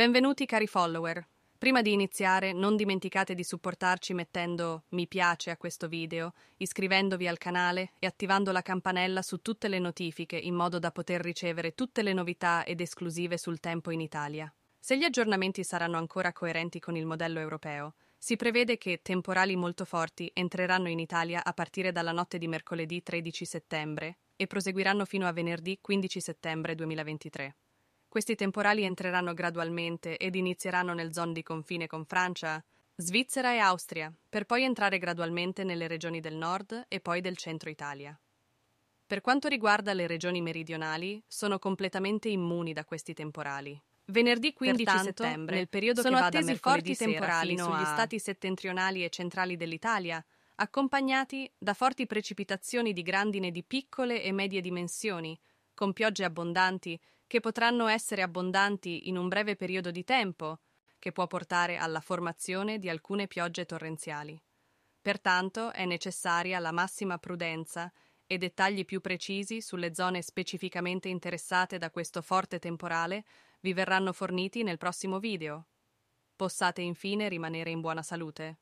Benvenuti cari follower. Prima di iniziare non dimenticate di supportarci mettendo mi piace a questo video, iscrivendovi al canale e attivando la campanella su tutte le notifiche in modo da poter ricevere tutte le novità ed esclusive sul tempo in Italia. Se gli aggiornamenti saranno ancora coerenti con il modello europeo, si prevede che temporali molto forti entreranno in Italia a partire dalla notte di mercoledì 13 settembre e proseguiranno fino a venerdì 15 settembre 2023. Questi temporali entreranno gradualmente ed inizieranno nel zone di confine con Francia, Svizzera e Austria, per poi entrare gradualmente nelle regioni del nord e poi del centro Italia. Per quanto riguarda le regioni meridionali, sono completamente immuni da questi temporali. Venerdì 15 Pertanto, settembre, nel periodo sono che va attesi forti temporali sugli a... stati settentrionali e centrali dell'Italia, accompagnati da forti precipitazioni di grandine di piccole e medie dimensioni, con piogge abbondanti che potranno essere abbondanti in un breve periodo di tempo, che può portare alla formazione di alcune piogge torrenziali. Pertanto è necessaria la massima prudenza e dettagli più precisi sulle zone specificamente interessate da questo forte temporale vi verranno forniti nel prossimo video. Possate infine rimanere in buona salute.